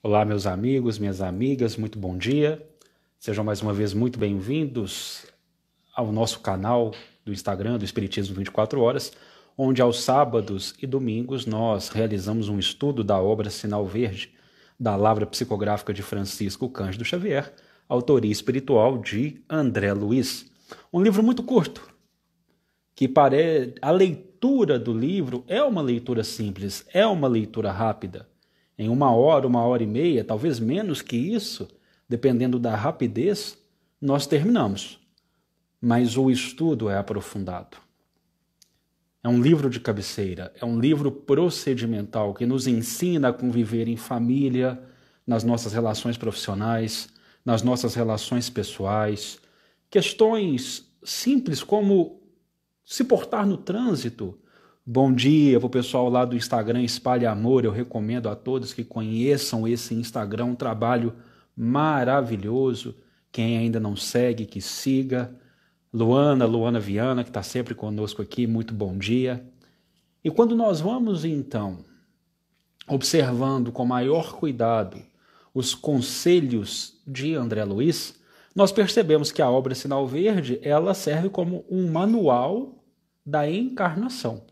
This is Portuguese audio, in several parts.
Olá, meus amigos, minhas amigas, muito bom dia. Sejam mais uma vez muito bem-vindos ao nosso canal do Instagram do Espiritismo 24 Horas, onde aos sábados e domingos nós realizamos um estudo da obra Sinal Verde, da Lavra Psicográfica de Francisco Cândido Xavier, autoria espiritual de André Luiz. Um livro muito curto, que pare... a leitura do livro é uma leitura simples, é uma leitura rápida em uma hora, uma hora e meia, talvez menos que isso, dependendo da rapidez, nós terminamos. Mas o estudo é aprofundado. É um livro de cabeceira, é um livro procedimental que nos ensina a conviver em família, nas nossas relações profissionais, nas nossas relações pessoais. Questões simples como se portar no trânsito, Bom dia para o pessoal lá do Instagram Espalha Amor. Eu recomendo a todos que conheçam esse Instagram, um trabalho maravilhoso. Quem ainda não segue, que siga. Luana, Luana Viana, que está sempre conosco aqui, muito bom dia. E quando nós vamos, então, observando com maior cuidado os conselhos de André Luiz, nós percebemos que a obra Sinal Verde ela serve como um manual da encarnação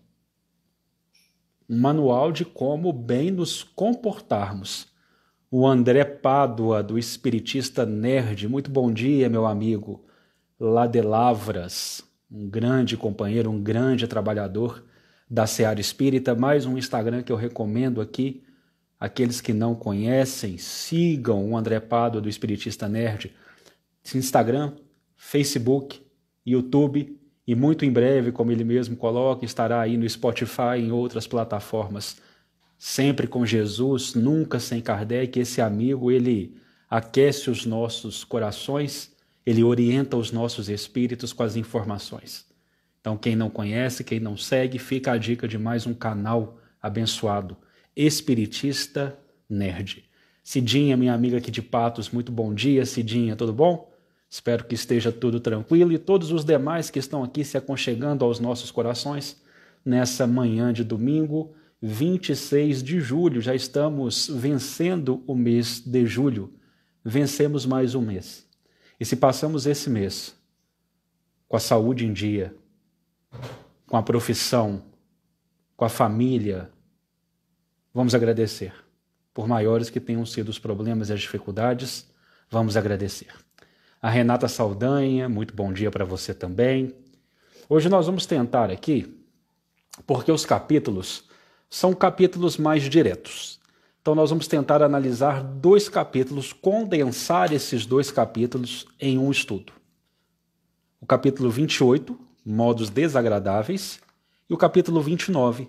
um manual de como bem nos comportarmos. O André Pádua, do Espiritista Nerd. Muito bom dia, meu amigo. Lá de Lavras, um grande companheiro, um grande trabalhador da Seara Espírita. Mais um Instagram que eu recomendo aqui. Aqueles que não conhecem, sigam o André Pádua, do Espiritista Nerd. Instagram, Facebook, YouTube e muito em breve, como ele mesmo coloca, estará aí no Spotify e em outras plataformas. Sempre com Jesus, nunca sem Kardec, esse amigo, ele aquece os nossos corações, ele orienta os nossos espíritos com as informações. Então, quem não conhece, quem não segue, fica a dica de mais um canal abençoado, Espiritista Nerd. Cidinha, minha amiga aqui de Patos, muito bom dia, Cidinha, tudo bom? Espero que esteja tudo tranquilo e todos os demais que estão aqui se aconchegando aos nossos corações nessa manhã de domingo, 26 de julho. Já estamos vencendo o mês de julho. Vencemos mais um mês. E se passamos esse mês com a saúde em dia, com a profissão, com a família, vamos agradecer. Por maiores que tenham sido os problemas e as dificuldades, vamos agradecer a Renata Saldanha, muito bom dia para você também. Hoje nós vamos tentar aqui, porque os capítulos são capítulos mais diretos. Então nós vamos tentar analisar dois capítulos, condensar esses dois capítulos em um estudo. O capítulo 28, modos desagradáveis, e o capítulo 29,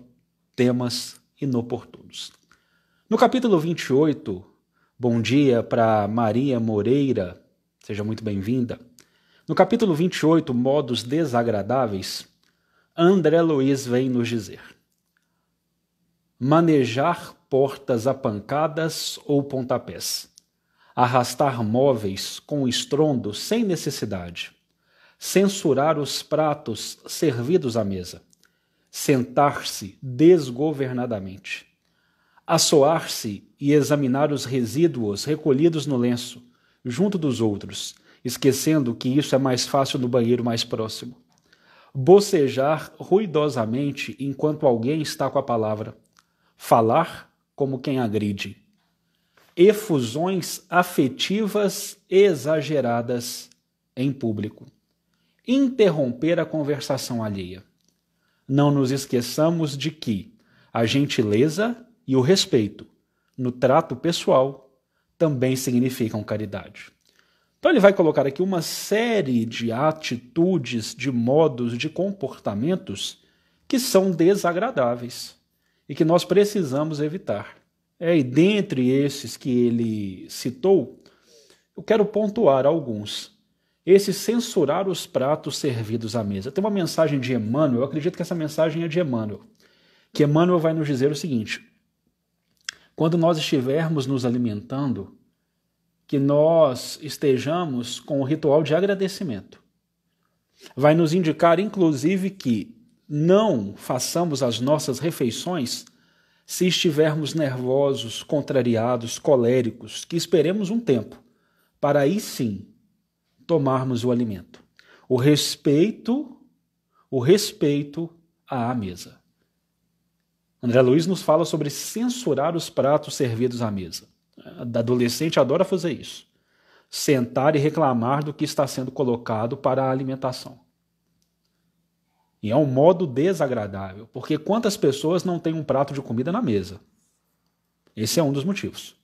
temas inoportunos. No capítulo 28, bom dia para Maria Moreira Seja muito bem-vinda. No capítulo 28, Modos Desagradáveis, André Luiz vem nos dizer: Manejar portas a pancadas ou pontapés, arrastar móveis com estrondo sem necessidade, censurar os pratos servidos à mesa, sentar-se desgovernadamente, assoar-se e examinar os resíduos recolhidos no lenço, junto dos outros, esquecendo que isso é mais fácil no banheiro mais próximo. Bocejar ruidosamente enquanto alguém está com a palavra. Falar como quem agride. Efusões afetivas exageradas em público. Interromper a conversação alheia. Não nos esqueçamos de que a gentileza e o respeito, no trato pessoal, também significam caridade. Então ele vai colocar aqui uma série de atitudes, de modos, de comportamentos que são desagradáveis e que nós precisamos evitar. É, e dentre esses que ele citou, eu quero pontuar alguns. Esse censurar os pratos servidos à mesa. Tem uma mensagem de Emmanuel, eu acredito que essa mensagem é de Emmanuel, que Emmanuel vai nos dizer o seguinte: quando nós estivermos nos alimentando, que nós estejamos com o ritual de agradecimento. Vai nos indicar, inclusive, que não façamos as nossas refeições se estivermos nervosos, contrariados, coléricos, que esperemos um tempo, para aí sim tomarmos o alimento. O respeito, o respeito à mesa. André Luiz nos fala sobre censurar os pratos servidos à mesa. A adolescente adora fazer isso. Sentar e reclamar do que está sendo colocado para a alimentação. E é um modo desagradável, porque quantas pessoas não têm um prato de comida na mesa? Esse é um dos motivos.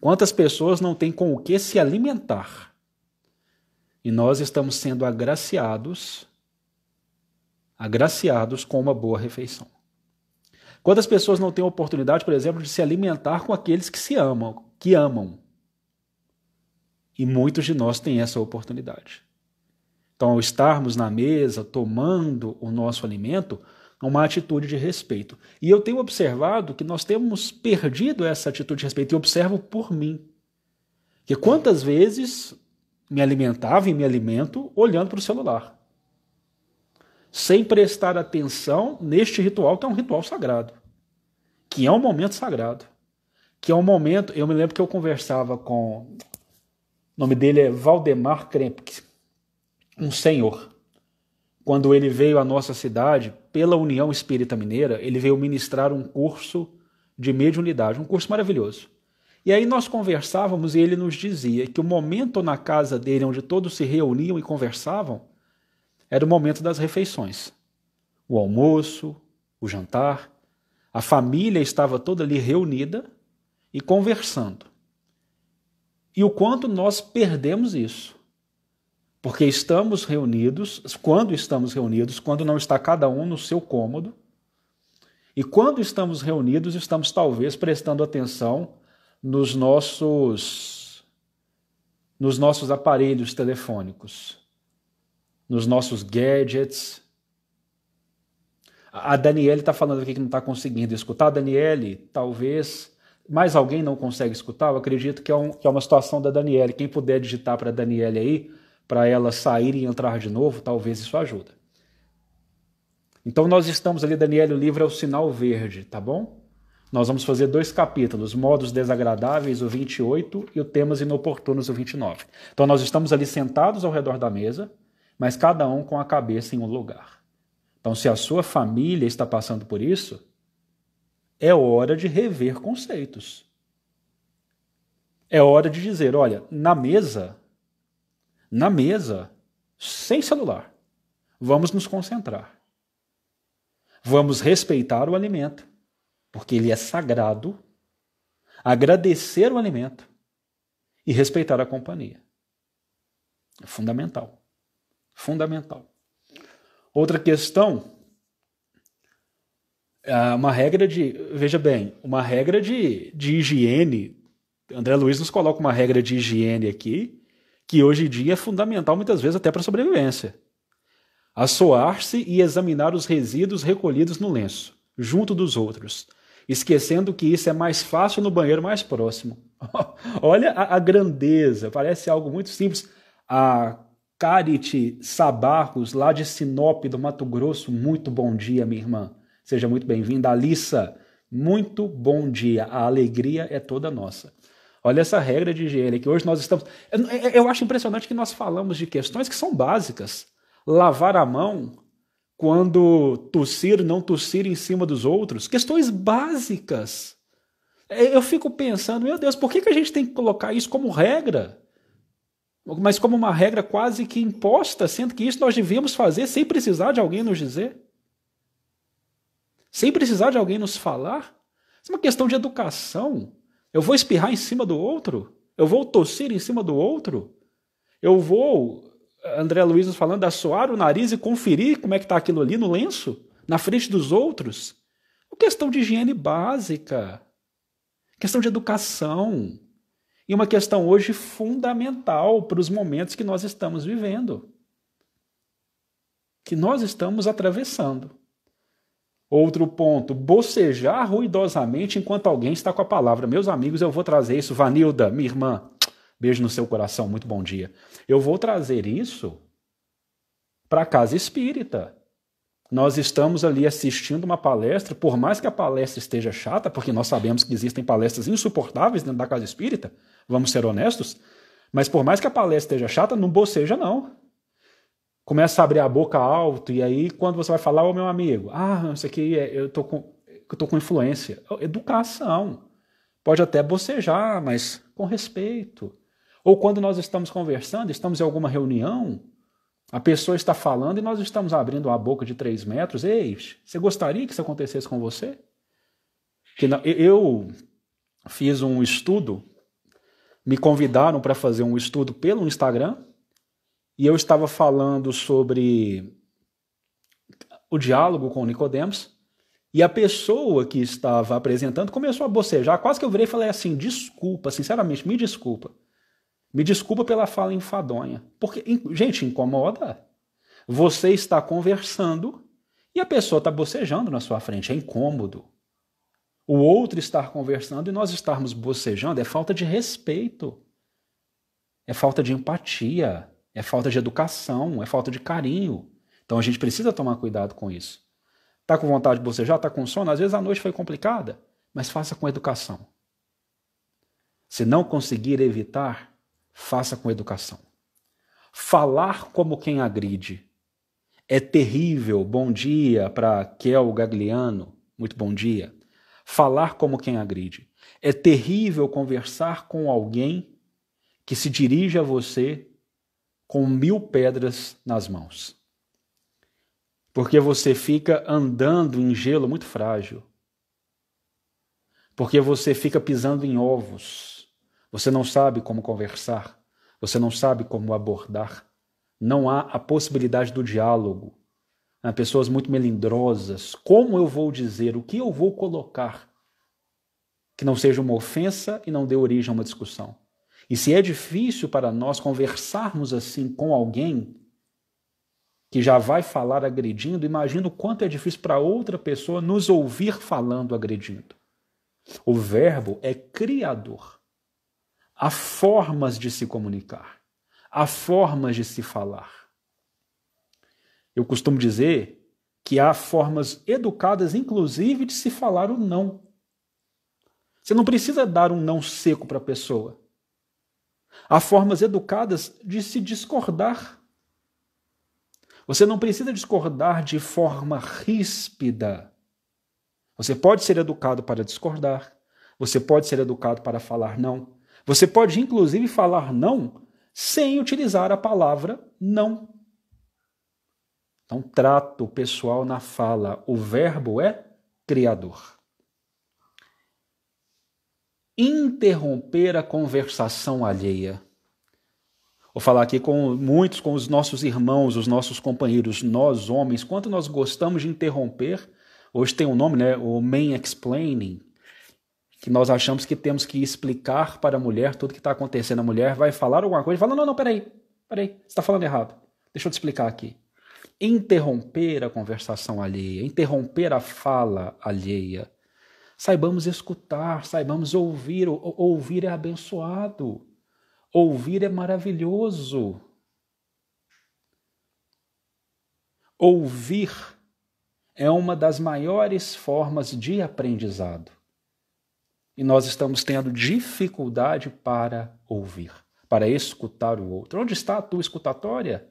Quantas pessoas não têm com o que se alimentar? E nós estamos sendo agraciados, agraciados com uma boa refeição. Quantas pessoas não têm oportunidade, por exemplo, de se alimentar com aqueles que se amam, que amam? E muitos de nós têm essa oportunidade. Então, ao estarmos na mesa tomando o nosso alimento, é uma atitude de respeito. E eu tenho observado que nós temos perdido essa atitude de respeito, e observo por mim. Que quantas vezes me alimentava e me alimento olhando para o celular, sem prestar atenção neste ritual que é um ritual sagrado que é um momento sagrado. Que é um momento. Eu me lembro que eu conversava com. O nome dele é Valdemar Krempke, é um senhor. Quando ele veio à nossa cidade, pela União Espírita Mineira, ele veio ministrar um curso de mediunidade, um curso maravilhoso. E aí nós conversávamos e ele nos dizia que o momento na casa dele onde todos se reuniam e conversavam era o momento das refeições. O almoço, o jantar, a família estava toda ali reunida e conversando. E o quanto nós perdemos isso. Porque estamos reunidos, quando estamos reunidos, quando não está cada um no seu cômodo, e quando estamos reunidos, estamos talvez prestando atenção nos nossos nos nossos aparelhos telefônicos, nos nossos gadgets, a Daniele está falando aqui que não está conseguindo escutar. Daniele, talvez mais alguém não consegue escutar. Eu acredito que é, um, que é uma situação da Daniele. Quem puder digitar para a Daniele aí, para ela sair e entrar de novo, talvez isso ajuda. Então nós estamos ali, Daniele, o livro é o sinal verde, tá bom? Nós vamos fazer dois capítulos, modos desagradáveis, o 28, e o temas inoportunos, o 29. Então nós estamos ali sentados ao redor da mesa, mas cada um com a cabeça em um lugar. Então, se a sua família está passando por isso, é hora de rever conceitos. É hora de dizer: olha, na mesa, na mesa, sem celular, vamos nos concentrar. Vamos respeitar o alimento, porque ele é sagrado. Agradecer o alimento e respeitar a companhia. É fundamental. Fundamental. Outra questão, é uma regra de. Veja bem, uma regra de, de higiene. André Luiz nos coloca uma regra de higiene aqui, que hoje em dia é fundamental muitas vezes até para a sobrevivência. Assoar-se e examinar os resíduos recolhidos no lenço, junto dos outros, esquecendo que isso é mais fácil no banheiro mais próximo. Olha a, a grandeza, parece algo muito simples. A Carite Sabarros, lá de Sinop, do Mato Grosso, muito bom dia, minha irmã. Seja muito bem-vinda. Alissa, muito bom dia. A alegria é toda nossa. Olha essa regra de higiene que hoje nós estamos. Eu, eu acho impressionante que nós falamos de questões que são básicas. Lavar a mão quando tossir, não tossir em cima dos outros. Questões básicas. Eu fico pensando, meu Deus, por que, que a gente tem que colocar isso como regra? mas como uma regra quase que imposta, sendo que isso nós devíamos fazer sem precisar de alguém nos dizer? Sem precisar de alguém nos falar? Isso é uma questão de educação. Eu vou espirrar em cima do outro? Eu vou tossir em cima do outro? Eu vou, André Luiz falando, assoar o nariz e conferir como é que está aquilo ali no lenço, na frente dos outros? Uma questão de higiene básica. Questão de educação e uma questão hoje fundamental para os momentos que nós estamos vivendo, que nós estamos atravessando. Outro ponto, bocejar ruidosamente enquanto alguém está com a palavra. Meus amigos, eu vou trazer isso. Vanilda, minha irmã, beijo no seu coração, muito bom dia. Eu vou trazer isso para a casa espírita nós estamos ali assistindo uma palestra, por mais que a palestra esteja chata, porque nós sabemos que existem palestras insuportáveis dentro da casa espírita, vamos ser honestos, mas por mais que a palestra esteja chata, não boceja não. Começa a abrir a boca alto, e aí quando você vai falar, ô oh, meu amigo, ah, isso aqui é, eu, tô com, eu tô com influência. Educação. Pode até bocejar, mas com respeito. Ou quando nós estamos conversando, estamos em alguma reunião, a pessoa está falando e nós estamos abrindo uma boca de três metros. Ei, você gostaria que isso acontecesse com você? Eu fiz um estudo, me convidaram para fazer um estudo pelo Instagram e eu estava falando sobre o diálogo com Nicodemos e a pessoa que estava apresentando começou a bocejar, quase que eu virei e falei assim, desculpa, sinceramente, me desculpa. Me desculpa pela fala enfadonha. Porque, gente, incomoda. Você está conversando e a pessoa está bocejando na sua frente. É incômodo. O outro estar conversando e nós estarmos bocejando é falta de respeito. É falta de empatia. É falta de educação. É falta de carinho. Então a gente precisa tomar cuidado com isso. Está com vontade de bocejar? Está com sono? Às vezes a noite foi complicada, mas faça com educação. Se não conseguir evitar, faça com educação. Falar como quem agride. É terrível. Bom dia para Kel Gagliano. Muito bom dia. Falar como quem agride. É terrível conversar com alguém que se dirige a você com mil pedras nas mãos. Porque você fica andando em gelo muito frágil. Porque você fica pisando em ovos você não sabe como conversar, você não sabe como abordar. Não há a possibilidade do diálogo. Há pessoas muito melindrosas. Como eu vou dizer? O que eu vou colocar? Que não seja uma ofensa e não dê origem a uma discussão. E se é difícil para nós conversarmos assim com alguém que já vai falar agredindo, imagina o quanto é difícil para outra pessoa nos ouvir falando agredindo. O verbo é criador. Há formas de se comunicar, há formas de se falar. Eu costumo dizer que há formas educadas, inclusive, de se falar o não. Você não precisa dar um não seco para a pessoa. Há formas educadas de se discordar. Você não precisa discordar de forma ríspida. Você pode ser educado para discordar, você pode ser educado para falar não, você pode inclusive falar não sem utilizar a palavra não. Então, trato pessoal na fala. O verbo é criador. Interromper a conversação alheia. Vou falar aqui com muitos, com os nossos irmãos, os nossos companheiros, nós homens, quanto nós gostamos de interromper. Hoje tem um nome, né? O man explaining que nós achamos que temos que explicar para a mulher tudo que está acontecendo. A mulher vai falar alguma coisa e fala: não, não, peraí, peraí, você está falando errado. Deixa eu te explicar aqui. Interromper a conversação alheia, interromper a fala alheia. Saibamos escutar, saibamos ouvir. O, ouvir é abençoado. Ouvir é maravilhoso. Ouvir é uma das maiores formas de aprendizado e nós estamos tendo dificuldade para ouvir, para escutar o outro. Onde está a tua escutatória?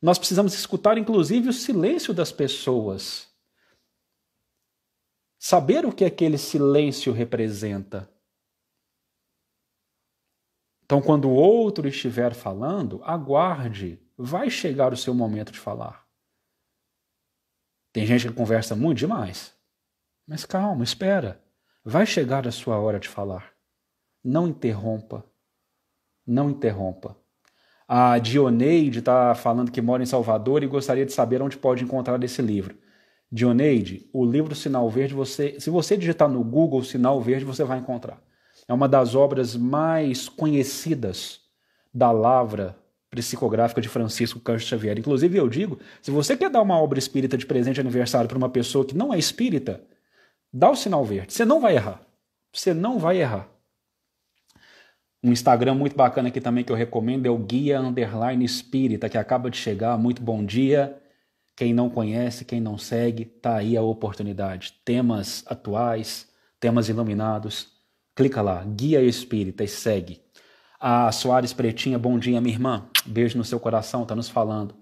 Nós precisamos escutar, inclusive, o silêncio das pessoas. Saber o que aquele silêncio representa. Então, quando o outro estiver falando, aguarde, vai chegar o seu momento de falar. Tem gente que conversa muito demais. Mas calma, espera. Vai chegar a sua hora de falar. Não interrompa. Não interrompa. A Dioneide está falando que mora em Salvador e gostaria de saber onde pode encontrar esse livro. Dioneide, o livro Sinal Verde, você, se você digitar no Google Sinal Verde, você vai encontrar. É uma das obras mais conhecidas da lavra psicográfica de Francisco Cândido Xavier. Inclusive, eu digo, se você quer dar uma obra espírita de presente de aniversário para uma pessoa que não é espírita, dá o sinal verde. Você não vai errar. Você não vai errar. Um Instagram muito bacana aqui também que eu recomendo é o Guia Underline Espírita, que acaba de chegar. Muito bom dia. Quem não conhece, quem não segue, tá aí a oportunidade. Temas atuais, temas iluminados. Clica lá, Guia Espírita e segue. A Soares Pretinha, bom dia, minha irmã. Beijo no seu coração, tá nos falando.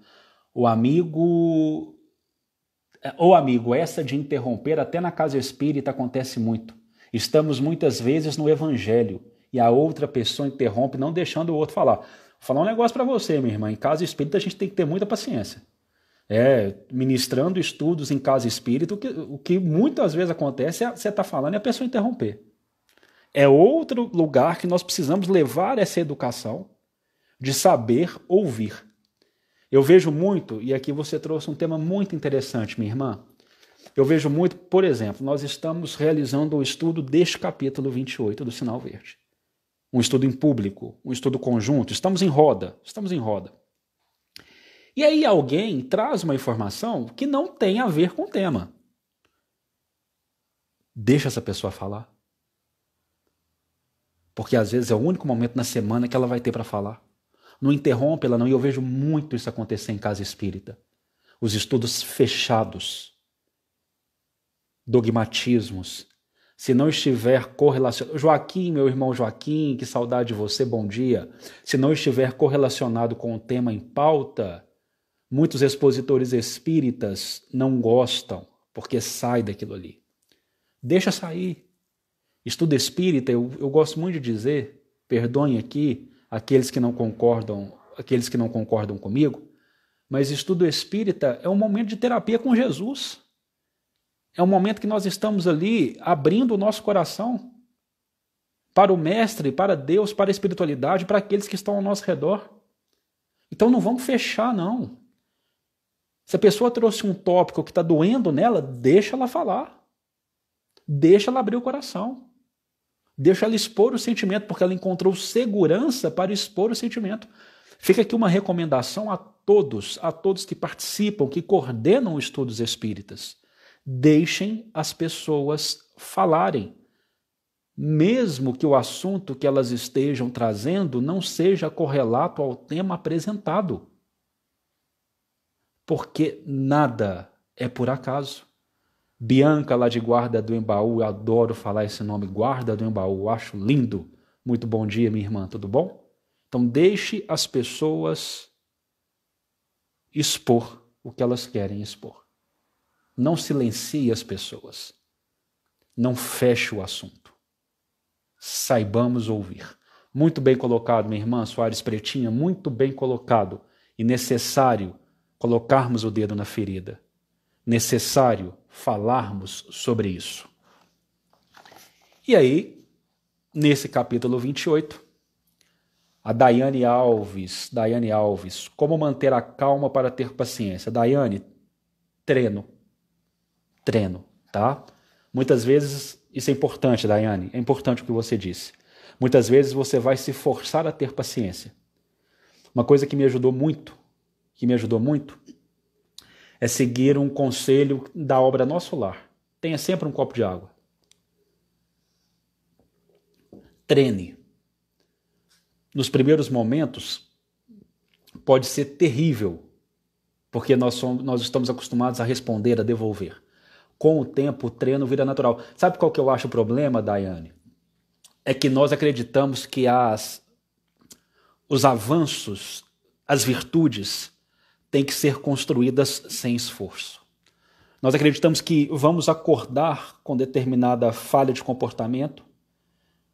O amigo é, ô oh, amigo, essa de interromper até na casa espírita acontece muito. Estamos muitas vezes no evangelho e a outra pessoa interrompe, não deixando o outro falar. Vou falar um negócio para você, minha irmã. Em casa espírita a gente tem que ter muita paciência. É, ministrando estudos em casa espírita, o que, o que muitas vezes acontece é você está falando e a pessoa interromper. É outro lugar que nós precisamos levar essa educação de saber ouvir. Eu vejo muito, e aqui você trouxe um tema muito interessante, minha irmã. Eu vejo muito, por exemplo, nós estamos realizando o um estudo deste capítulo 28 do Sinal Verde. Um estudo em público, um estudo conjunto, estamos em roda, estamos em roda. E aí alguém traz uma informação que não tem a ver com o tema. Deixa essa pessoa falar. Porque às vezes é o único momento na semana que ela vai ter para falar não interrompe ela não. E eu vejo muito isso acontecer em casa espírita. Os estudos fechados, dogmatismos, se não estiver correlacionado. Joaquim, meu irmão Joaquim, que saudade de você, bom dia. Se não estiver correlacionado com o tema em pauta, muitos expositores espíritas não gostam, porque sai daquilo ali. Deixa sair. Estudo espírita, eu, eu gosto muito de dizer, perdoem aqui, aqueles que não concordam, aqueles que não concordam comigo, mas estudo espírita é um momento de terapia com Jesus. É um momento que nós estamos ali abrindo o nosso coração para o mestre, para Deus, para a espiritualidade, para aqueles que estão ao nosso redor. Então não vamos fechar não. Se a pessoa trouxe um tópico que está doendo nela, deixa ela falar. Deixa ela abrir o coração. Deixa ela expor o sentimento, porque ela encontrou segurança para expor o sentimento. Fica aqui uma recomendação a todos, a todos que participam, que coordenam estudos espíritas. Deixem as pessoas falarem, mesmo que o assunto que elas estejam trazendo não seja correlato ao tema apresentado. Porque nada é por acaso. Bianca, lá de Guarda do Embaú, eu adoro falar esse nome, Guarda do Embaú, acho lindo. Muito bom dia, minha irmã, tudo bom? Então, deixe as pessoas expor o que elas querem expor. Não silencie as pessoas. Não feche o assunto. Saibamos ouvir. Muito bem colocado, minha irmã Soares Pretinha, muito bem colocado e necessário colocarmos o dedo na ferida necessário falarmos sobre isso. E aí, nesse capítulo 28, a Daiane Alves, Daiane Alves, como manter a calma para ter paciência? Daiane, treino. Treino, tá? Muitas vezes isso é importante, Daiane, é importante o que você disse. Muitas vezes você vai se forçar a ter paciência. Uma coisa que me ajudou muito, que me ajudou muito, é seguir um conselho da obra Nosso Lar. Tenha sempre um copo de água. Treine. Nos primeiros momentos, pode ser terrível, porque nós, somos, nós estamos acostumados a responder, a devolver. Com o tempo, o treino vira natural. Sabe qual que eu acho o problema, Daiane? É que nós acreditamos que as, os avanços, as virtudes, têm que ser construídas sem esforço. Nós acreditamos que vamos acordar com determinada falha de comportamento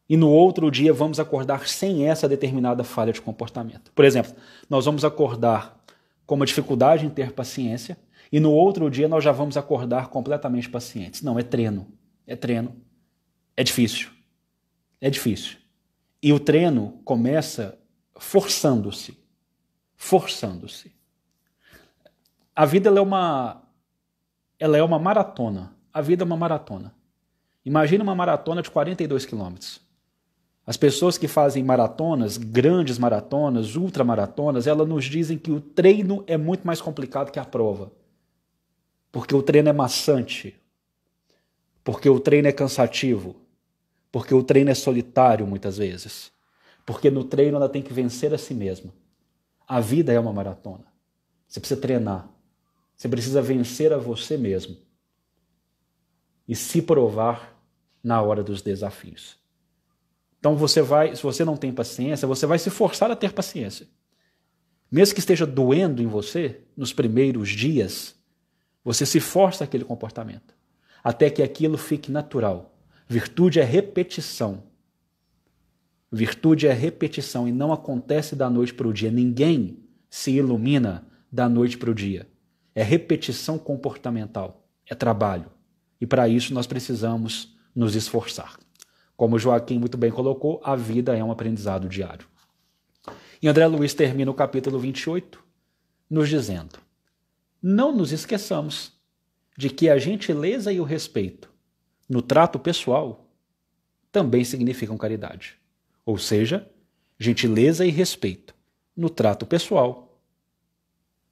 e no outro dia vamos acordar sem essa determinada falha de comportamento. Por exemplo, nós vamos acordar com uma dificuldade em ter paciência e no outro dia nós já vamos acordar completamente pacientes. Não, é treino. É treino. É difícil. É difícil. E o treino começa forçando-se. Forçando-se a vida é uma ela é uma maratona. A vida é uma maratona. Imagina uma maratona de 42 quilômetros. As pessoas que fazem maratonas, grandes maratonas, ultramaratonas, elas nos dizem que o treino é muito mais complicado que a prova. Porque o treino é maçante. Porque o treino é cansativo. Porque o treino é solitário, muitas vezes. Porque no treino ela tem que vencer a si mesma. A vida é uma maratona. Você precisa treinar. Você precisa vencer a você mesmo e se provar na hora dos desafios. Então você vai, se você não tem paciência, você vai se forçar a ter paciência. Mesmo que esteja doendo em você nos primeiros dias, você se força aquele comportamento até que aquilo fique natural. Virtude é repetição. Virtude é repetição e não acontece da noite para o dia. Ninguém se ilumina da noite para o dia é repetição comportamental, é trabalho. E para isso nós precisamos nos esforçar. Como Joaquim muito bem colocou, a vida é um aprendizado diário. E André Luiz termina o capítulo 28 nos dizendo: Não nos esqueçamos de que a gentileza e o respeito no trato pessoal também significam caridade. Ou seja, gentileza e respeito no trato pessoal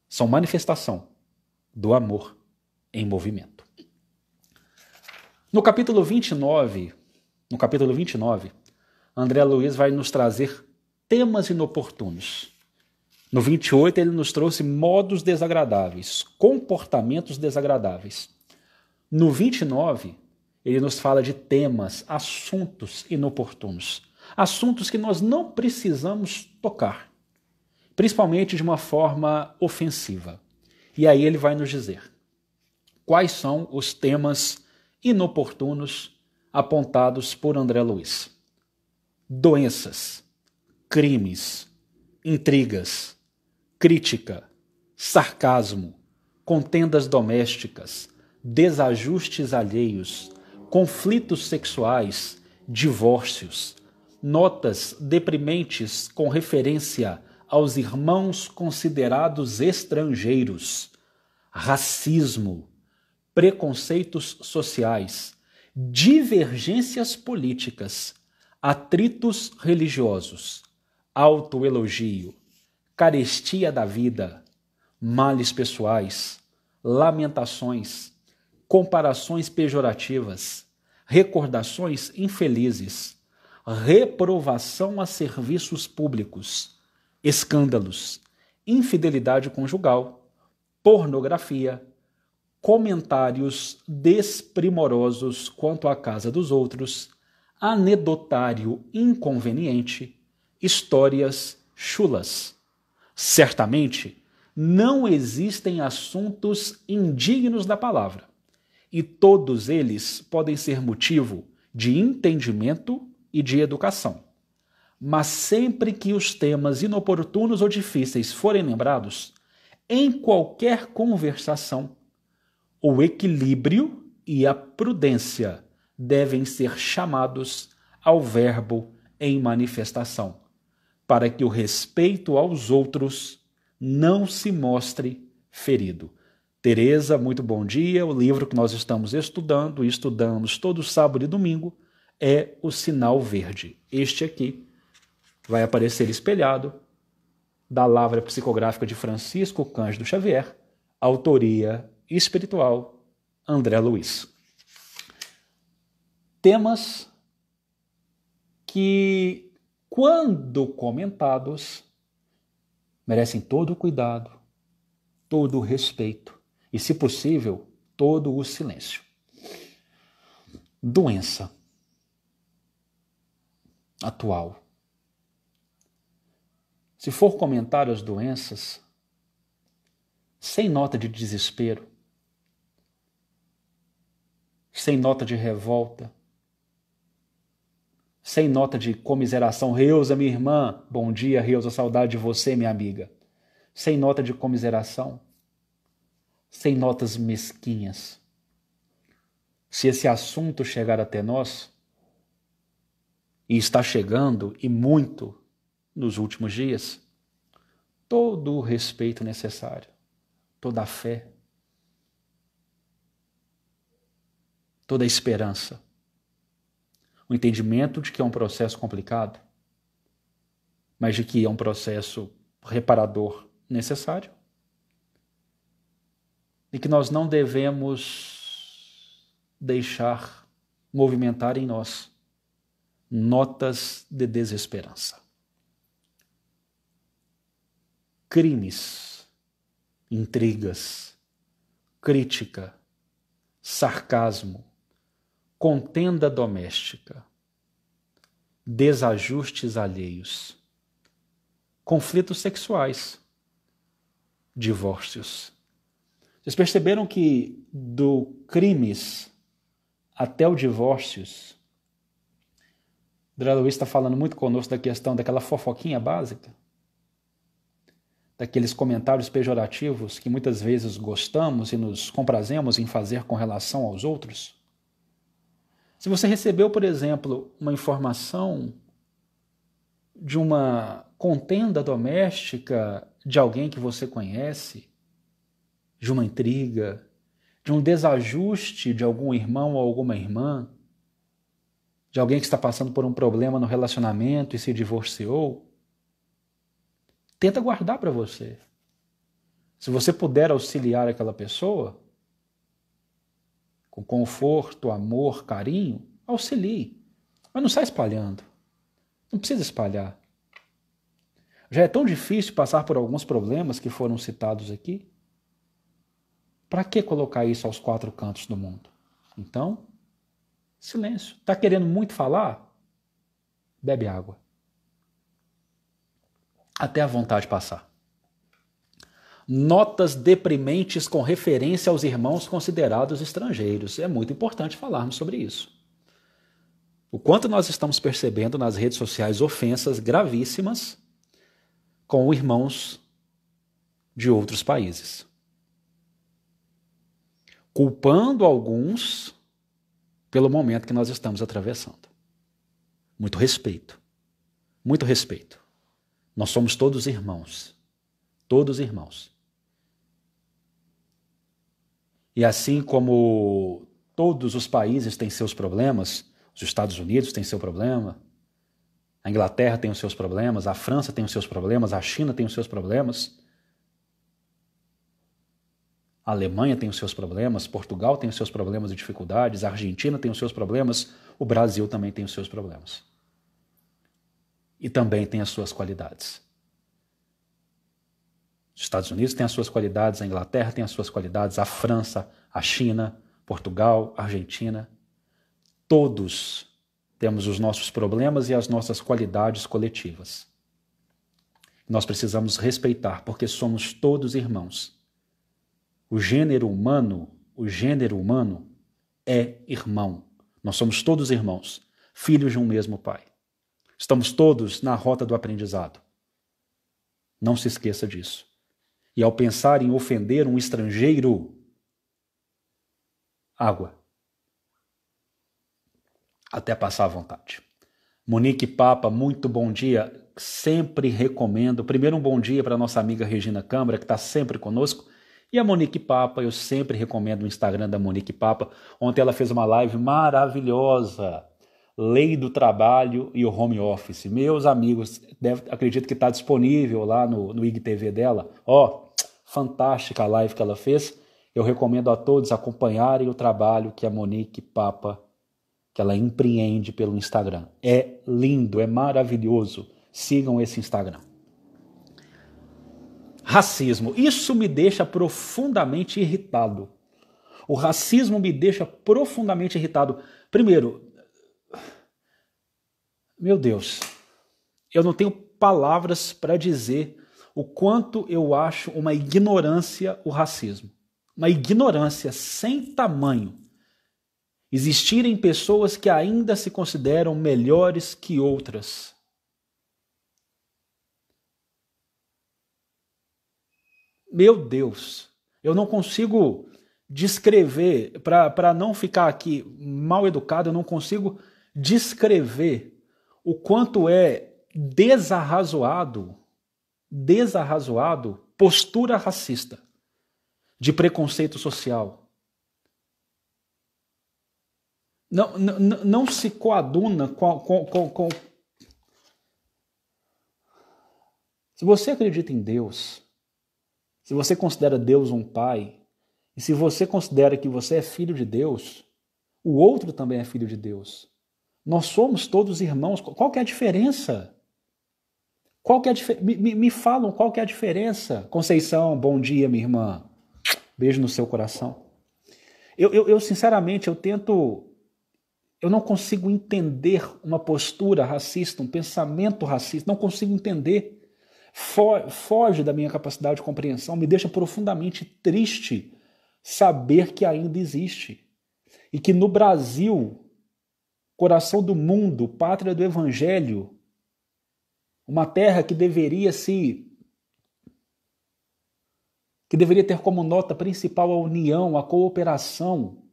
são manifestação do amor em movimento. No capítulo 29, no capítulo 29, André Luiz vai nos trazer temas inoportunos. No 28 ele nos trouxe modos desagradáveis, comportamentos desagradáveis. No 29 ele nos fala de temas, assuntos inoportunos, assuntos que nós não precisamos tocar, principalmente de uma forma ofensiva. E aí ele vai nos dizer quais são os temas inoportunos apontados por André Luiz: doenças, crimes, intrigas, crítica, sarcasmo, contendas domésticas, desajustes alheios, conflitos sexuais, divórcios, notas deprimentes com referência aos irmãos considerados estrangeiros racismo, preconceitos sociais, divergências políticas, atritos religiosos, autoelogio, carestia da vida, males pessoais, lamentações, comparações pejorativas, recordações infelizes, reprovação a serviços públicos, escândalos, infidelidade conjugal pornografia, comentários desprimorosos quanto à casa dos outros, anedotário inconveniente, histórias chulas. Certamente não existem assuntos indignos da palavra, e todos eles podem ser motivo de entendimento e de educação. Mas sempre que os temas inoportunos ou difíceis forem lembrados, em qualquer conversação. O equilíbrio e a prudência devem ser chamados ao verbo em manifestação, para que o respeito aos outros não se mostre ferido. Tereza, muito bom dia. O livro que nós estamos estudando e estudamos todo sábado e domingo é O Sinal Verde. Este aqui vai aparecer espelhado da lavra psicográfica de Francisco Cândido Xavier, autoria espiritual André Luiz. Temas que, quando comentados, merecem todo o cuidado, todo o respeito e, se possível, todo o silêncio. Doença atual se for comentar as doenças, sem nota de desespero, sem nota de revolta, sem nota de comiseração, Reusa, minha irmã, bom dia, Reusa, saudade de você, minha amiga, sem nota de comiseração, sem notas mesquinhas. Se esse assunto chegar até nós, e está chegando, e muito, nos últimos dias todo o respeito necessário, toda a fé, toda a esperança, o entendimento de que é um processo complicado, mas de que é um processo reparador necessário e que nós não devemos deixar movimentar em nós notas de desesperança crimes, intrigas, crítica, sarcasmo, contenda doméstica, desajustes alheios, conflitos sexuais, divórcios. Vocês perceberam que do crimes até o divórcios, André Luiz está falando muito conosco da questão daquela fofoquinha básica daqueles comentários pejorativos que muitas vezes gostamos e nos comprazemos em fazer com relação aos outros? Se você recebeu, por exemplo, uma informação de uma contenda doméstica de alguém que você conhece, de uma intriga, de um desajuste de algum irmão ou alguma irmã, de alguém que está passando por um problema no relacionamento e se divorciou, tenta guardar para você. Se você puder auxiliar aquela pessoa com conforto, amor, carinho, auxilie. Mas não sai espalhando. Não precisa espalhar. Já é tão difícil passar por alguns problemas que foram citados aqui. Para que colocar isso aos quatro cantos do mundo? Então, silêncio. Tá querendo muito falar? Bebe água até a vontade passar. Notas deprimentes com referência aos irmãos considerados estrangeiros. É muito importante falarmos sobre isso. O quanto nós estamos percebendo nas redes sociais ofensas gravíssimas com irmãos de outros países. Culpando alguns pelo momento que nós estamos atravessando. Muito respeito. Muito respeito. Nós somos todos irmãos. Todos irmãos. E assim como todos os países têm seus problemas, os Estados Unidos têm seu problema, a Inglaterra tem os seus problemas, a França tem os seus problemas, a China tem os seus problemas, a Alemanha tem os seus problemas, Portugal tem os seus problemas e dificuldades, a Argentina tem os seus problemas, o Brasil também tem os seus problemas e também tem as suas qualidades. Os Estados Unidos têm as suas qualidades, a Inglaterra tem as suas qualidades, a França, a China, Portugal, Argentina. Todos temos os nossos problemas e as nossas qualidades coletivas. Nós precisamos respeitar, porque somos todos irmãos. O gênero humano, o gênero humano é irmão. Nós somos todos irmãos, filhos de um mesmo pai. Estamos todos na rota do aprendizado. Não se esqueça disso. E ao pensar em ofender um estrangeiro, água. Até passar à vontade. Monique Papa, muito bom dia. Sempre recomendo. Primeiro, um bom dia para nossa amiga Regina Câmara, que está sempre conosco. E a Monique Papa, eu sempre recomendo o Instagram da Monique Papa. Ontem ela fez uma live maravilhosa Lei do Trabalho e o Home Office. Meus amigos, deve, acredito que está disponível lá no, no IGTV dela. Ó, oh, fantástica a live que ela fez. Eu recomendo a todos acompanharem o trabalho que a Monique Papa, que ela empreende pelo Instagram. É lindo, é maravilhoso. Sigam esse Instagram. Racismo. Isso me deixa profundamente irritado. O racismo me deixa profundamente irritado. Primeiro, meu Deus, eu não tenho palavras para dizer o quanto eu acho uma ignorância o racismo. Uma ignorância sem tamanho. Existirem pessoas que ainda se consideram melhores que outras. Meu Deus, eu não consigo descrever, para não ficar aqui mal educado, eu não consigo descrever o quanto é desarrazoado, desarrazoado postura racista de preconceito social. Não, não, não se coaduna com, com, com, com. Se você acredita em Deus, se você considera Deus um pai, e se você considera que você é filho de Deus, o outro também é filho de Deus. Nós somos todos irmãos. Qual que é a diferença? Qual que é a me, me, me falam qual que é a diferença. Conceição, bom dia, minha irmã. Beijo no seu coração. Eu, eu, eu sinceramente, eu tento. Eu não consigo entender uma postura racista, um pensamento racista. Não consigo entender. Foge da minha capacidade de compreensão. Me deixa profundamente triste saber que ainda existe. E que no Brasil coração do mundo, pátria do evangelho, uma terra que deveria se que deveria ter como nota principal a união, a cooperação.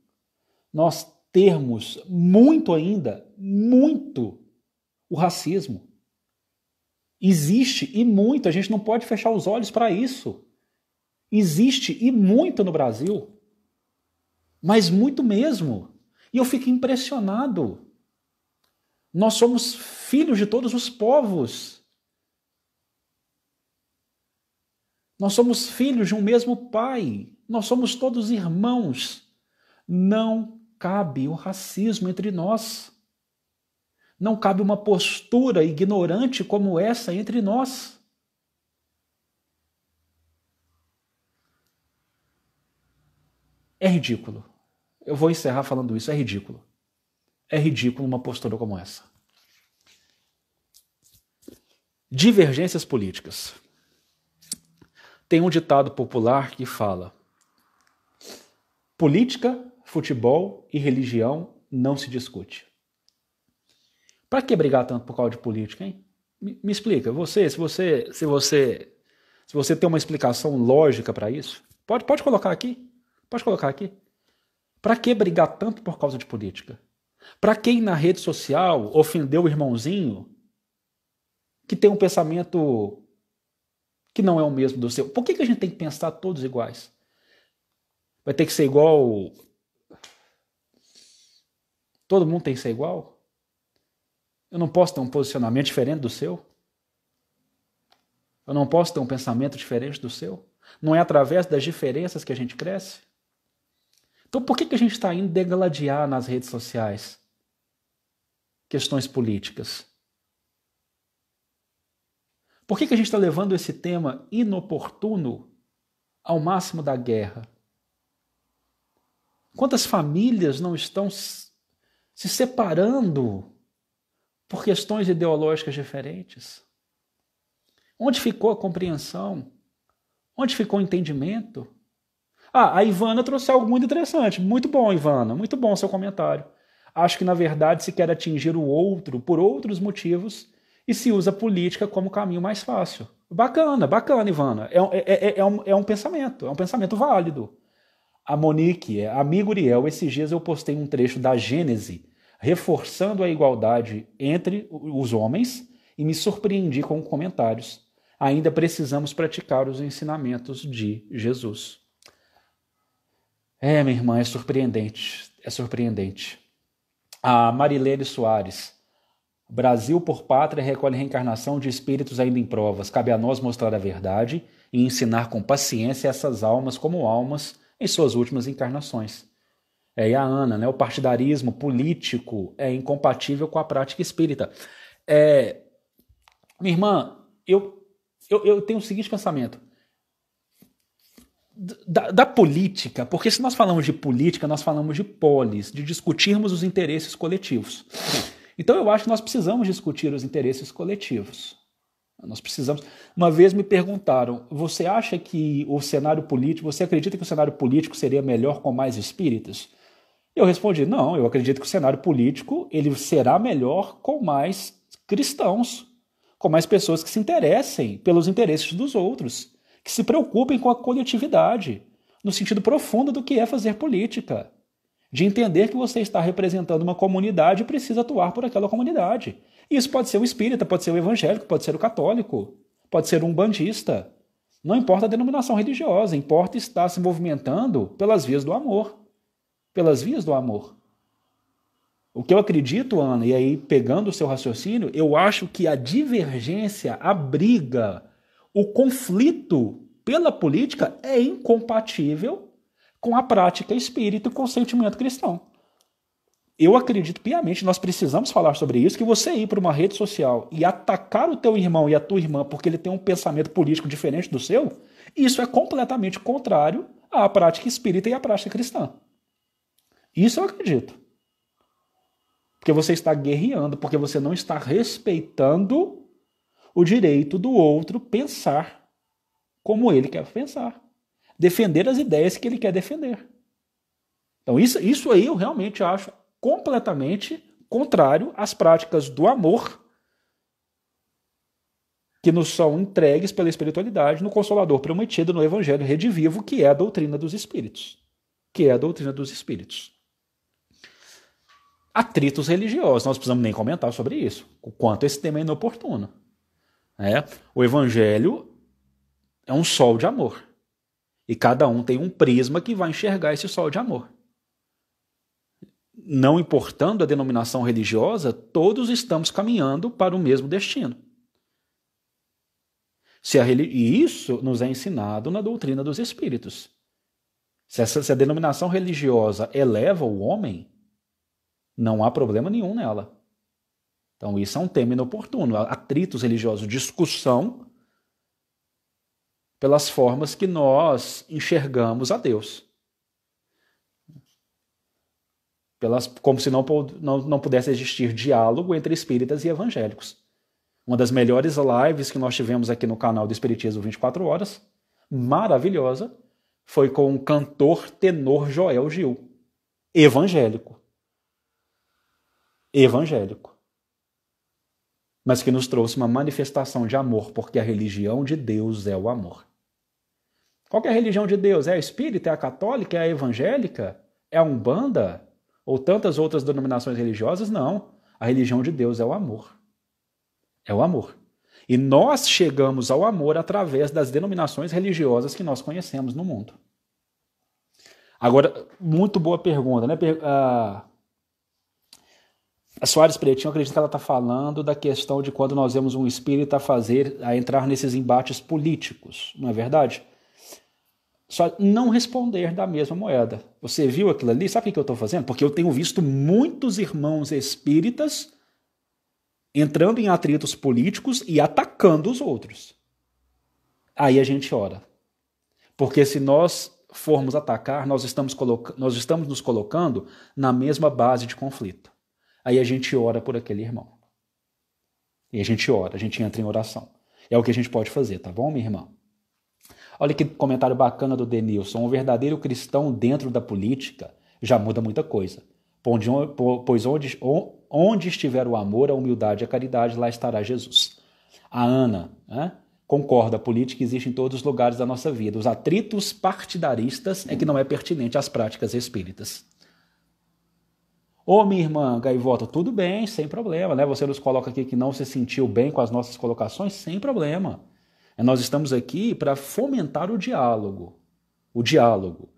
Nós termos muito ainda, muito o racismo. Existe e muito, a gente não pode fechar os olhos para isso. Existe e muito no Brasil, mas muito mesmo. E eu fico impressionado nós somos filhos de todos os povos. Nós somos filhos de um mesmo pai. Nós somos todos irmãos. Não cabe o racismo entre nós. Não cabe uma postura ignorante como essa entre nós. É ridículo. Eu vou encerrar falando isso, é ridículo. É ridículo uma postura como essa. Divergências políticas. Tem um ditado popular que fala: política, futebol e religião não se discute. Para que brigar tanto por causa de política, hein? Me, me explica, você, se você, se você, se você tem uma explicação lógica para isso, pode, pode colocar aqui, pode colocar aqui. Para que brigar tanto por causa de política? Para quem na rede social ofendeu o irmãozinho que tem um pensamento que não é o mesmo do seu. Por que, que a gente tem que pensar todos iguais? Vai ter que ser igual. Todo mundo tem que ser igual? Eu não posso ter um posicionamento diferente do seu? Eu não posso ter um pensamento diferente do seu? Não é através das diferenças que a gente cresce? Então por que, que a gente está indo degladiar nas redes sociais questões políticas? Por que, que a gente está levando esse tema inoportuno ao máximo da guerra? Quantas famílias não estão se separando por questões ideológicas diferentes? Onde ficou a compreensão? Onde ficou o entendimento? Ah, a Ivana trouxe algo muito interessante. Muito bom, Ivana. Muito bom seu comentário. Acho que, na verdade, se quer atingir o outro por outros motivos e se usa política como caminho mais fácil. Bacana, bacana, Ivana. É, é, é, é, é, um, é um pensamento, é um pensamento válido. A Monique, é, amigo Uriel, esses dias eu postei um trecho da Gênese reforçando a igualdade entre os homens e me surpreendi com comentários. Ainda precisamos praticar os ensinamentos de Jesus. É, minha irmã, é surpreendente. É surpreendente. A Marilene Soares. Brasil por pátria recolhe reencarnação de espíritos ainda em provas. Cabe a nós mostrar a verdade e ensinar com paciência essas almas como almas em suas últimas encarnações. É, e a Ana, né? O partidarismo político é incompatível com a prática espírita. É, minha irmã, eu, eu, eu tenho o seguinte pensamento da, da, política, porque se nós falamos de política, nós falamos de polis, de discutirmos os interesses coletivos. Então eu acho que nós precisamos discutir os interesses coletivos. Nós precisamos. Uma vez me perguntaram: você acha que o cenário político, você acredita que o cenário político seria melhor com mais espíritas? Eu respondi: não, eu acredito que o cenário político ele será melhor com mais cristãos, com mais pessoas que se interessem pelos interesses dos outros que se preocupem com a coletividade, no sentido profundo do que é fazer política. De entender que você está representando uma comunidade e precisa atuar por aquela comunidade. Isso pode ser o espírita, pode ser o evangélico, pode ser o católico, pode ser um bandista. Não importa a denominação religiosa, importa estar se movimentando pelas vias do amor. Pelas vias do amor. O que eu acredito, Ana, e aí pegando o seu raciocínio, eu acho que a divergência, a briga, o conflito pela política é incompatível com a prática espírita e com o sentimento cristão. Eu acredito piamente, nós precisamos falar sobre isso, que você ir para uma rede social e atacar o teu irmão e a tua irmã porque ele tem um pensamento político diferente do seu, isso é completamente contrário à prática espírita e à prática cristã. Isso eu acredito. Porque você está guerreando, porque você não está respeitando o direito do outro pensar como ele quer pensar, defender as ideias que ele quer defender. Então, isso, isso aí eu realmente acho completamente contrário às práticas do amor que nos são entregues pela espiritualidade no Consolador prometido no Evangelho Redivivo, que é a doutrina dos Espíritos. Que é a doutrina dos Espíritos. Atritos religiosos, nós precisamos nem comentar sobre isso, o quanto esse tema é inoportuno. Né? O evangelho é um sol de amor. E cada um tem um prisma que vai enxergar esse sol de amor. Não importando a denominação religiosa, todos estamos caminhando para o mesmo destino. Se a, e isso nos é ensinado na doutrina dos espíritos. Se, essa, se a denominação religiosa eleva o homem, não há problema nenhum nela. Então, isso é um tema inoportuno. Atritos religiosos, discussão pelas formas que nós enxergamos a Deus. Pelas, como se não, não, não pudesse existir diálogo entre espíritas e evangélicos. Uma das melhores lives que nós tivemos aqui no canal do Espiritismo 24 Horas, maravilhosa, foi com o cantor tenor Joel Gil, evangélico. Evangélico mas que nos trouxe uma manifestação de amor, porque a religião de Deus é o amor. Qual é a religião de Deus? É a espírita? É a católica? É a evangélica? É a umbanda? Ou tantas outras denominações religiosas? Não. A religião de Deus é o amor. É o amor. E nós chegamos ao amor através das denominações religiosas que nós conhecemos no mundo. Agora, muito boa pergunta, né? Ah, a Soares Pretinho, acredito que ela está falando da questão de quando nós vemos um espírito a fazer, a entrar nesses embates políticos, não é verdade? Só não responder da mesma moeda. Você viu aquilo ali? Sabe o que eu estou fazendo? Porque eu tenho visto muitos irmãos espíritas entrando em atritos políticos e atacando os outros. Aí a gente ora. Porque se nós formos atacar, nós estamos, nós estamos nos colocando na mesma base de conflito aí a gente ora por aquele irmão. E a gente ora, a gente entra em oração. É o que a gente pode fazer, tá bom, minha irmã? Olha que comentário bacana do Denilson. Um verdadeiro cristão dentro da política já muda muita coisa. Pois onde, onde estiver o amor, a humildade e a caridade, lá estará Jesus. A Ana né, concorda, a política existe em todos os lugares da nossa vida. Os atritos partidaristas é que não é pertinente às práticas espíritas. Ô, minha irmã Gaivota, tudo bem, sem problema, né? Você nos coloca aqui que não se sentiu bem com as nossas colocações, sem problema. É, nós estamos aqui para fomentar o diálogo. O diálogo.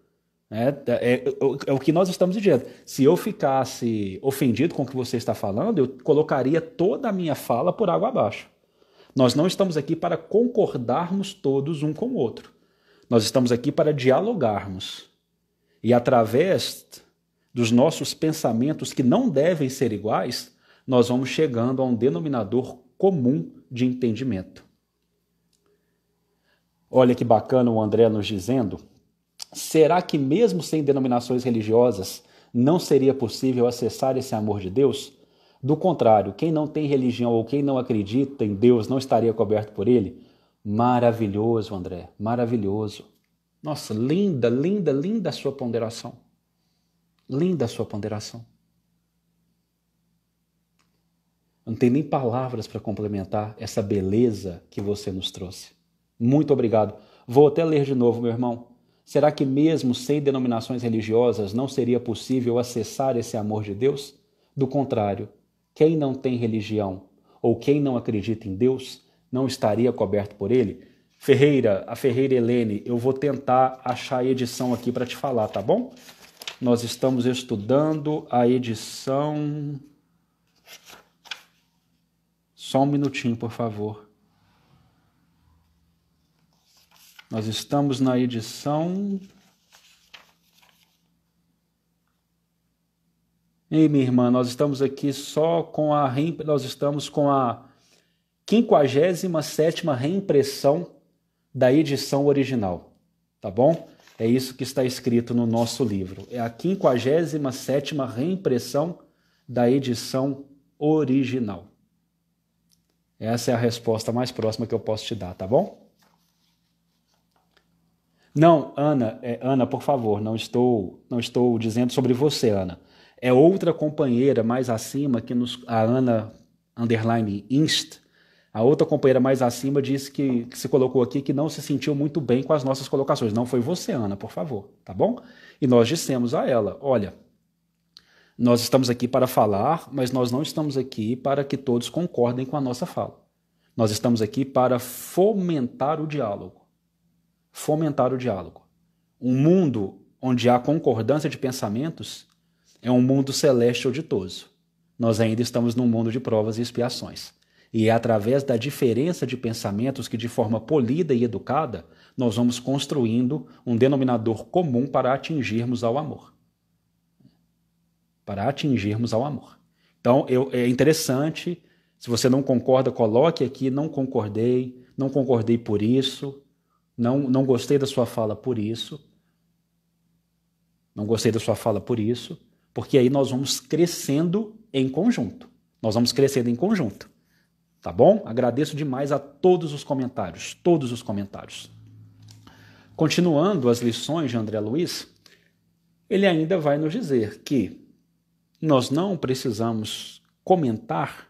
Né? É, é, é, é, o que nós estamos dizendo. Se eu ficasse ofendido com o que você está falando, eu colocaria toda a minha fala por água abaixo. Nós não estamos aqui para concordarmos todos um com o outro. Nós estamos aqui para dialogarmos. E através dos nossos pensamentos que não devem ser iguais, nós vamos chegando a um denominador comum de entendimento. Olha que bacana o André nos dizendo. Será que, mesmo sem denominações religiosas, não seria possível acessar esse amor de Deus? Do contrário, quem não tem religião ou quem não acredita em Deus não estaria coberto por ele? Maravilhoso, André, maravilhoso. Nossa, linda, linda, linda a sua ponderação. Linda a sua ponderação. não tem nem palavras para complementar essa beleza que você nos trouxe. Muito obrigado. Vou até ler de novo, meu irmão. Será que, mesmo sem denominações religiosas, não seria possível acessar esse amor de Deus? Do contrário, quem não tem religião ou quem não acredita em Deus não estaria coberto por ele? Ferreira, a Ferreira Helene, eu vou tentar achar a edição aqui para te falar, tá bom? Nós estamos estudando a edição. Só um minutinho, por favor. Nós estamos na edição. Ei, minha irmã, nós estamos aqui só com a nós estamos com a 57 reimpressão da edição original, tá bom? É isso que está escrito no nosso livro. É a 57 reimpressão da edição original. Essa é a resposta mais próxima que eu posso te dar, tá bom? Não, Ana, é, Ana, por favor, não estou, não estou dizendo sobre você, Ana. É outra companheira mais acima que nos, a Ana underline inst a outra companheira mais acima disse que, que, se colocou aqui que não se sentiu muito bem com as nossas colocações. Não foi você, Ana, por favor, tá bom? E nós dissemos a ela: olha, nós estamos aqui para falar, mas nós não estamos aqui para que todos concordem com a nossa fala. Nós estamos aqui para fomentar o diálogo. Fomentar o diálogo. Um mundo onde há concordância de pensamentos é um mundo celeste auditoso. Nós ainda estamos num mundo de provas e expiações. E é através da diferença de pensamentos que, de forma polida e educada, nós vamos construindo um denominador comum para atingirmos ao amor. Para atingirmos ao amor. Então, eu, é interessante. Se você não concorda, coloque aqui: não concordei, não concordei por isso, não, não gostei da sua fala por isso, não gostei da sua fala por isso, porque aí nós vamos crescendo em conjunto. Nós vamos crescendo em conjunto. Tá bom? Agradeço demais a todos os comentários, todos os comentários. Continuando as lições de André Luiz, ele ainda vai nos dizer que nós não precisamos comentar,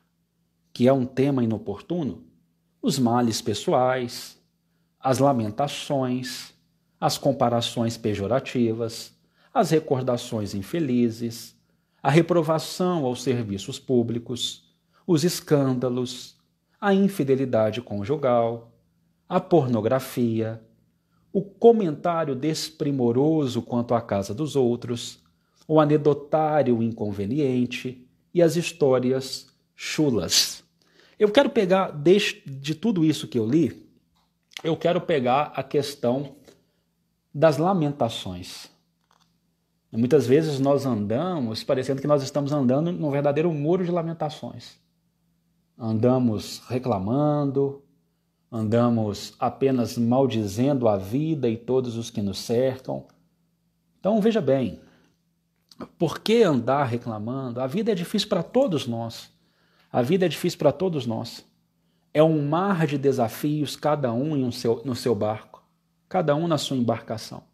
que é um tema inoportuno, os males pessoais, as lamentações, as comparações pejorativas, as recordações infelizes, a reprovação aos serviços públicos, os escândalos, a infidelidade conjugal, a pornografia, o comentário desprimoroso quanto à casa dos outros, o anedotário inconveniente e as histórias chulas. Eu quero pegar, de, de tudo isso que eu li, eu quero pegar a questão das lamentações. Muitas vezes nós andamos parecendo que nós estamos andando num verdadeiro muro de lamentações andamos reclamando, andamos apenas maldizendo a vida e todos os que nos cercam. Então veja bem, por que andar reclamando? A vida é difícil para todos nós. A vida é difícil para todos nós. É um mar de desafios, cada um em um seu, no seu barco, cada um na sua embarcação.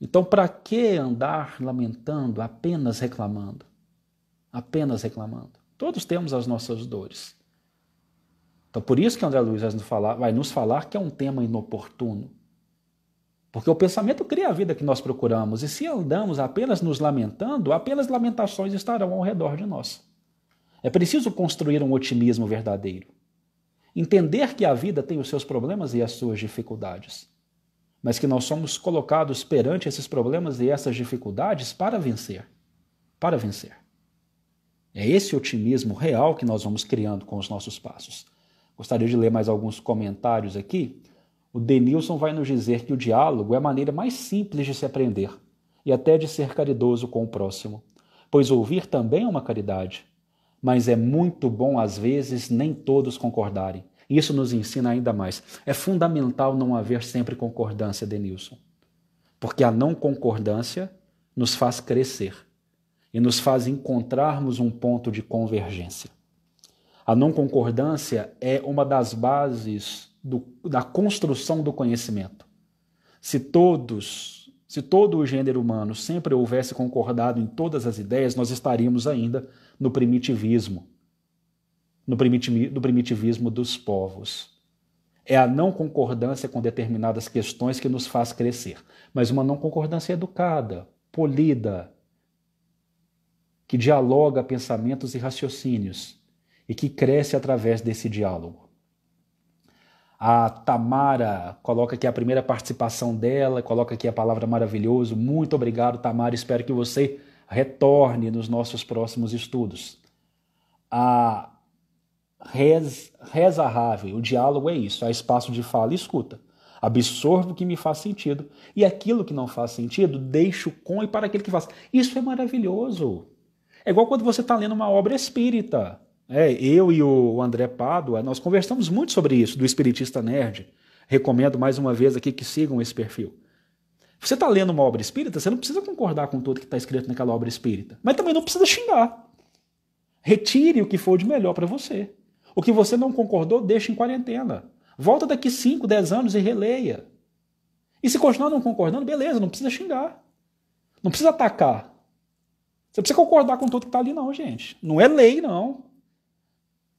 Então, para que andar lamentando, apenas reclamando? Apenas reclamando. Todos temos as nossas dores. Então, por isso que André Luiz vai nos falar, vai nos falar que é um tema inoportuno. Porque o pensamento cria a vida que nós procuramos, e se andamos apenas nos lamentando, apenas lamentações estarão ao redor de nós. É preciso construir um otimismo verdadeiro. Entender que a vida tem os seus problemas e as suas dificuldades, mas que nós somos colocados perante esses problemas e essas dificuldades para vencer. Para vencer. É esse otimismo real que nós vamos criando com os nossos passos. Gostaria de ler mais alguns comentários aqui. O Denilson vai nos dizer que o diálogo é a maneira mais simples de se aprender e até de ser caridoso com o próximo, pois ouvir também é uma caridade. Mas é muito bom, às vezes, nem todos concordarem. Isso nos ensina ainda mais. É fundamental não haver sempre concordância, Denilson, porque a não concordância nos faz crescer e nos faz encontrarmos um ponto de convergência. A não concordância é uma das bases do, da construção do conhecimento. Se todos, se todo o gênero humano sempre houvesse concordado em todas as ideias, nós estaríamos ainda no primitivismo, no, no primitivismo dos povos. É a não concordância com determinadas questões que nos faz crescer, mas uma não concordância educada, polida, que dialoga pensamentos e raciocínios e que cresce através desse diálogo. A Tamara coloca aqui a primeira participação dela, coloca aqui a palavra maravilhoso. Muito obrigado, Tamara. Espero que você retorne nos nossos próximos estudos. A Reza Rave, o diálogo é isso, é espaço de fala e escuta. Absorvo o que me faz sentido e aquilo que não faz sentido deixo com e para aquele que faz. Isso é maravilhoso. É igual quando você está lendo uma obra espírita. É, eu e o André Pádua, nós conversamos muito sobre isso, do Espiritista Nerd. Recomendo mais uma vez aqui que sigam esse perfil. Você está lendo uma obra espírita, você não precisa concordar com tudo que está escrito naquela obra espírita, mas também não precisa xingar. Retire o que for de melhor para você. O que você não concordou, deixe em quarentena. Volta daqui 5, 10 anos e releia. E se continuar não concordando, beleza, não precisa xingar. Não precisa atacar. Você precisa concordar com tudo que está ali, não, gente. Não é lei, não.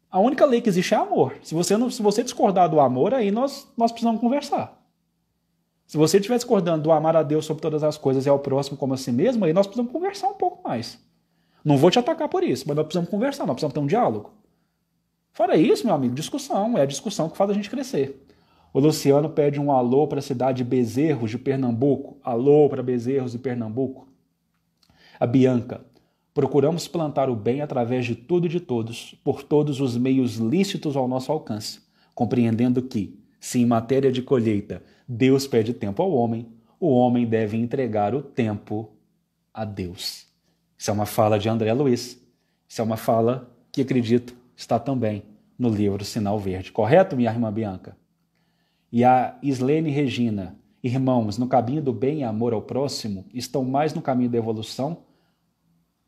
A única lei que existe é amor. Se você, não, se você discordar do amor, aí nós, nós precisamos conversar. Se você estiver discordando do amar a Deus sobre todas as coisas e ao próximo como a si mesmo, aí nós precisamos conversar um pouco mais. Não vou te atacar por isso, mas nós precisamos conversar, nós precisamos ter um diálogo. Fora isso, meu amigo, discussão. É a discussão que faz a gente crescer. O Luciano pede um alô para a cidade de Bezerros, de Pernambuco. Alô para Bezerros de Pernambuco. A Bianca. Procuramos plantar o bem através de tudo e de todos, por todos os meios lícitos ao nosso alcance, compreendendo que, se em matéria de colheita Deus pede tempo ao homem, o homem deve entregar o tempo a Deus. Isso é uma fala de André Luiz. Isso é uma fala que acredito está também no livro Sinal Verde. Correto, minha irmã Bianca? E a Islene Regina, irmãos no caminho do bem e amor ao próximo estão mais no caminho da evolução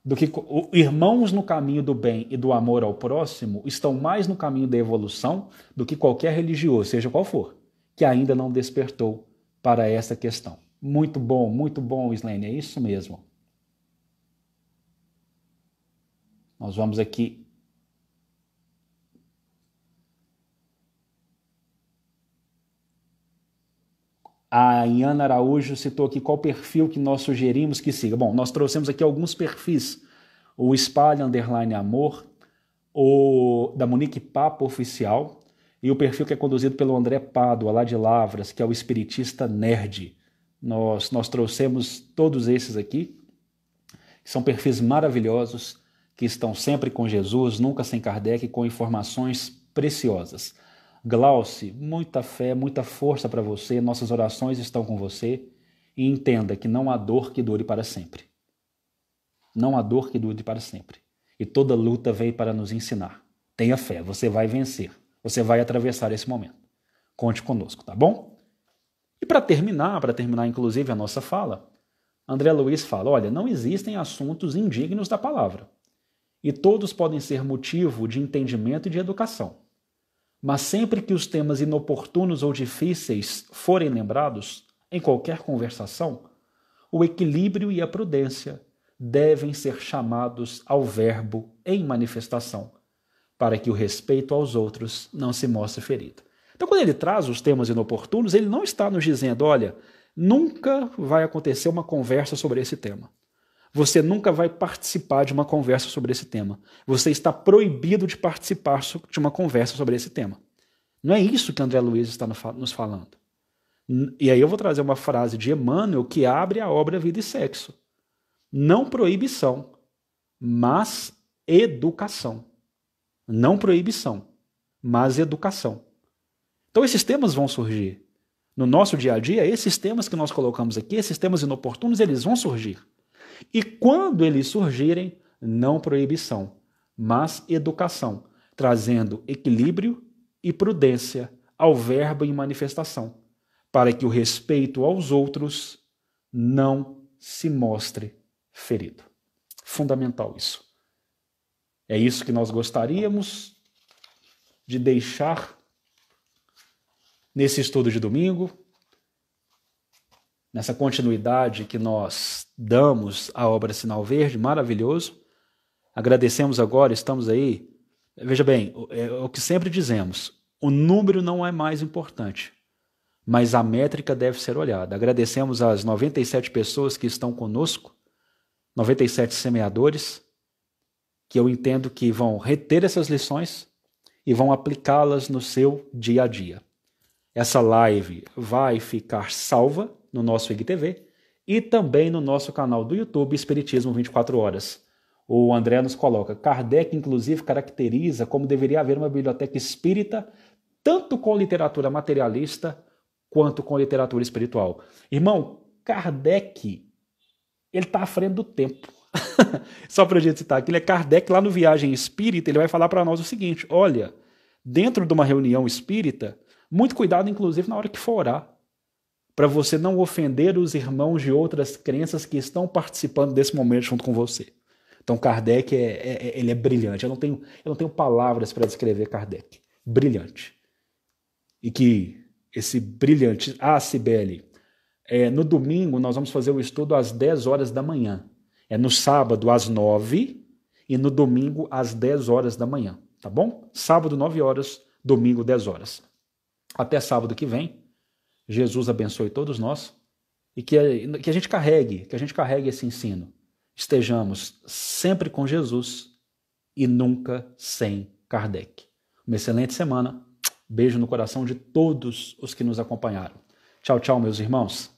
do que irmãos no caminho do bem e do amor ao próximo estão mais no caminho da evolução do que qualquer religioso, seja qual for, que ainda não despertou para essa questão. Muito bom, muito bom, Islene, é isso mesmo. Nós vamos aqui A Iana Araújo citou aqui qual perfil que nós sugerimos que siga. Bom, nós trouxemos aqui alguns perfis. O Espalha Underline Amor, o da Monique Papo Oficial e o perfil que é conduzido pelo André Pádua, lá de Lavras, que é o espiritista nerd. Nós, nós trouxemos todos esses aqui, que são perfis maravilhosos, que estão sempre com Jesus, nunca sem Kardec, com informações preciosas. Glauce, muita fé, muita força para você, nossas orações estão com você. E entenda que não há dor que dure para sempre. Não há dor que dure para sempre. E toda luta veio para nos ensinar. Tenha fé, você vai vencer. Você vai atravessar esse momento. Conte conosco, tá bom? E para terminar, para terminar inclusive a nossa fala, André Luiz fala: olha, não existem assuntos indignos da palavra. E todos podem ser motivo de entendimento e de educação. Mas sempre que os temas inoportunos ou difíceis forem lembrados, em qualquer conversação, o equilíbrio e a prudência devem ser chamados ao verbo em manifestação, para que o respeito aos outros não se mostre ferido. Então, quando ele traz os temas inoportunos, ele não está nos dizendo, olha, nunca vai acontecer uma conversa sobre esse tema. Você nunca vai participar de uma conversa sobre esse tema. Você está proibido de participar de uma conversa sobre esse tema. Não é isso que André Luiz está nos falando. E aí eu vou trazer uma frase de Emmanuel que abre a obra Vida e Sexo. Não proibição, mas educação. Não proibição, mas educação. Então esses temas vão surgir. No nosso dia a dia, esses temas que nós colocamos aqui, esses temas inoportunos, eles vão surgir. E quando eles surgirem, não proibição, mas educação, trazendo equilíbrio e prudência ao verbo em manifestação, para que o respeito aos outros não se mostre ferido. Fundamental isso. É isso que nós gostaríamos de deixar nesse estudo de domingo, nessa continuidade que nós damos à obra Sinal Verde, maravilhoso. Agradecemos agora, estamos aí. Veja bem, é, é o que sempre dizemos: o número não é mais importante, mas a métrica deve ser olhada. Agradecemos às 97 pessoas que estão conosco, 97 semeadores, que eu entendo que vão reter essas lições e vão aplicá-las no seu dia a dia. Essa live vai ficar salva no nosso IGTV e também no nosso canal do YouTube Espiritismo 24 Horas. O André nos coloca: Kardec, inclusive, caracteriza como deveria haver uma biblioteca espírita, tanto com literatura materialista quanto com literatura espiritual. Irmão, Kardec, ele está à frente do tempo. Só para a gente citar aqui, ele é Kardec lá no Viagem Espírita, ele vai falar para nós o seguinte: olha, dentro de uma reunião espírita, muito cuidado, inclusive, na hora que for orar para você não ofender os irmãos de outras crenças que estão participando desse momento junto com você. Então Kardec é, é, é ele é brilhante. Eu não tenho, eu não tenho palavras para descrever Kardec. Brilhante. E que esse brilhante. Ah, Sibeli, é, no domingo nós vamos fazer o estudo às 10 horas da manhã. É no sábado às 9 e no domingo às 10 horas da manhã, tá bom? Sábado 9 horas, domingo 10 horas. Até sábado que vem. Jesus abençoe todos nós e que a, que a gente carregue, que a gente carregue esse ensino. Estejamos sempre com Jesus e nunca sem Kardec. Uma excelente semana. Beijo no coração de todos os que nos acompanharam. Tchau, tchau, meus irmãos.